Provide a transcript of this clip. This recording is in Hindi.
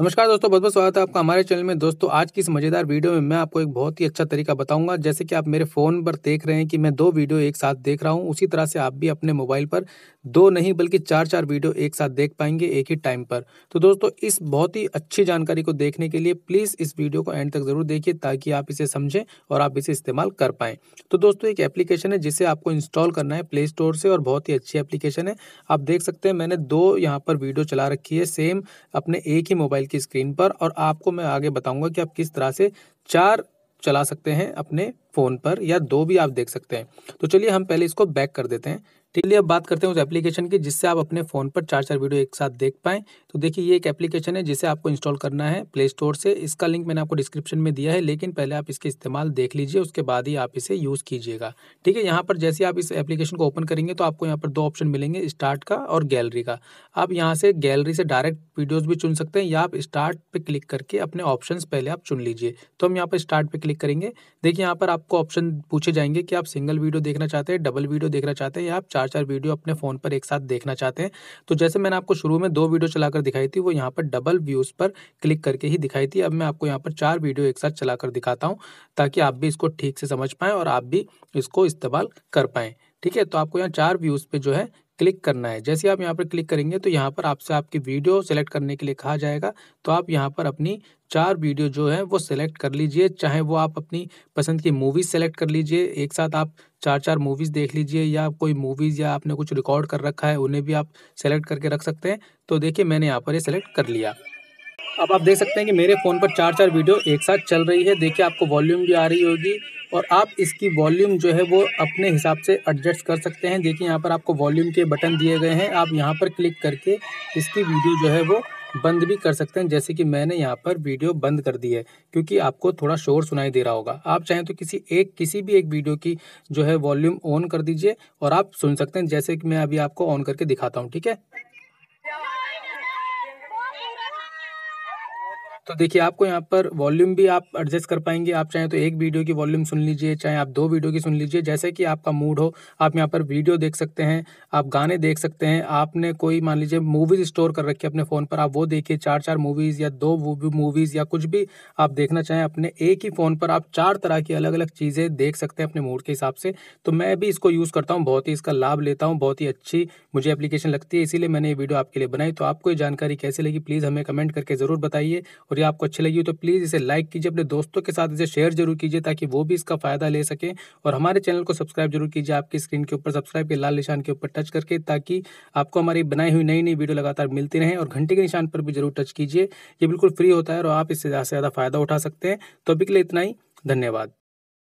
नमस्कार दोस्तों बहुत बहुत स्वागत है आपका हमारे चैनल में दोस्तों आज की इस मजेदार वीडियो में मैं आपको एक बहुत ही अच्छा तरीका बताऊंगा जैसे कि आप मेरे फोन पर देख रहे हैं कि मैं दो वीडियो एक साथ देख रहा हूं उसी तरह से आप भी अपने मोबाइल पर दो नहीं बल्कि चार चार वीडियो एक साथ देख पाएंगे एक ही टाइम पर तो दोस्तों इस बहुत ही अच्छी जानकारी को देखने के लिए प्लीज इस वीडियो को एंड तक जरूर देखिए ताकि आप इसे समझें और आप इसे इस्तेमाल कर पाए तो दोस्तों एक एप्लीकेशन है जिसे आपको इंस्टॉल करना है प्ले स्टोर से और बहुत ही अच्छी एप्लीकेशन है आप देख सकते हैं मैंने दो यहाँ पर वीडियो चला रखी है सेम अपने एक ही मोबाइल की स्क्रीन पर और आपको मैं आगे बताऊंगा कि आप किस तरह से चार चला सकते हैं अपने फ़ोन पर या दो भी आप देख सकते हैं तो चलिए हम पहले इसको बैक कर देते हैं चलिए अब बात करते हैं उस एप्लीकेशन की जिससे आप अपने फ़ोन पर चार चार वीडियो एक साथ देख पाएं तो देखिए ये एक एप्लीकेशन है जिसे आपको इंस्टॉल करना है प्ले स्टोर से इसका लिंक मैंने आपको डिस्क्रिप्शन में दिया है लेकिन पहले आप इसके इस्तेमाल देख लीजिए उसके बाद ही आप इसे यूज़ कीजिएगा ठीक है यहाँ पर जैसे आप इस एप्लीकेशन को ओपन करेंगे तो आपको यहाँ पर दो ऑप्शन मिलेंगे स्टार्ट का और गैलरी का आप यहाँ से गैलरी से डायरेक्ट वीडियोज़ भी चुन सकते हैं या आप स्टार्ट पर क्लिक करके अपने ऑप्शन पहले आप चुन लीजिए तो हम यहाँ पर स्टार्ट पर क्लिक करेंगे देखिए यहाँ पर आपको ऑप्शन पूछे जाएंगे कि आप सिंगल वीडियो देखना चाहते हैं डबल वीडियो देखना चाहते हैं या आप चार चार वीडियो अपने फ़ोन पर एक साथ देखना चाहते हैं तो जैसे मैंने आपको शुरू में दो वीडियो चलाकर दिखाई थी वो यहाँ पर डबल व्यूज़ पर क्लिक करके ही दिखाई थी अब मैं आपको यहाँ पर चार वीडियो एक साथ चलाकर दिखाता हूँ ताकि आप भी इसको ठीक से समझ पाए और आप भी इसको इस्तेमाल कर पाए ठीक है तो आपको यहाँ चार व्यूज़ पे जो है क्लिक करना है जैसे आप यहाँ पर क्लिक करेंगे तो यहाँ पर आपसे आपकी वीडियो सेलेक्ट करने के लिए कहा जाएगा तो आप यहाँ पर अपनी चार वीडियो जो है वो सेलेक्ट कर लीजिए चाहे वो आप अपनी पसंद की मूवीज़ सेलेक्ट कर लीजिए एक साथ आप चार चार मूवीज़ देख लीजिए या कोई मूवीज़ या आपने कुछ रिकॉर्ड कर रखा है उन्हें भी आप सेलेक्ट करके रख सकते हैं तो देखिए मैंने यहाँ पर ये सेलेक्ट कर लिया अब आप देख सकते हैं कि मेरे फ़ोन पर चार चार वीडियो एक साथ चल रही है देखिए आपको वॉल्यूम भी आ रही होगी और आप इसकी वॉल्यूम जो है वो अपने हिसाब से एडजस्ट कर सकते हैं देखिए यहाँ पर आपको वॉल्यूम के बटन दिए गए हैं आप यहाँ पर क्लिक करके इसकी वीडियो जो है वो बंद भी कर सकते हैं जैसे कि मैंने यहाँ पर वीडियो बंद कर दी है क्योंकि आपको थोड़ा शोर सुनाई दे रहा होगा आप चाहें तो किसी एक किसी भी एक वीडियो की जो है वॉल्यूम ऑन कर दीजिए और आप सुन सकते हैं जैसे कि मैं अभी आपको ऑन करके दिखाता हूँ ठीक है तो देखिए आपको यहाँ पर वॉल्यूम भी आप एडजस्ट कर पाएंगे आप चाहे तो एक वीडियो की वॉल्यूम सुन लीजिए चाहे आप दो वीडियो की सुन लीजिए जैसे कि आपका मूड हो आप यहाँ पर वीडियो देख सकते हैं आप गाने देख सकते हैं आपने कोई मान लीजिए मूवीज़ स्टोर कर रखी है अपने फ़ोन पर आप वो देखिए चार चार मूवीज़ या दो मूवीज़ या कुछ भी आप देखना चाहें अपने एक ही फ़ोन पर आप चार तरह की अलग अलग चीज़ें देख सकते हैं अपने मूड के हिसाब से तो मैं भी इसको यूज़ करता हूँ बहुत ही इसका लाभ लेता हूँ बहुत ही अच्छी मुझे एप्लीकेशन लगती है इसीलिए मैंने ये वीडियो आपके लिए बनाई तो आपको ये जानकारी कैसे लगी प्लीज़ हमें कमेंट करके ज़रूर बताइए और खबरें आपको अच्छी लगी हो तो प्लीज़ इसे लाइक कीजिए अपने दोस्तों के साथ इसे शेयर जरूर कीजिए ताकि वो भी इसका फ़ायदा ले सके और हमारे चैनल को सब्सक्राइब जरूर कीजिए आपकी स्क्रीन के ऊपर सब्सक्राइब के लाल निशान के ऊपर टच करके ताकि आपको हमारी बनाई हुई नई नई वीडियो लगातार मिलती रहे और घंटे के निशान पर भी जरूर टच कीजिए ये बिल्कुल फ्री होता है और आप इससे ज़्यादा से ज़्यादा फ़ायदा उठा सकते हैं तो अभी के लिए इतना ही धन्यवाद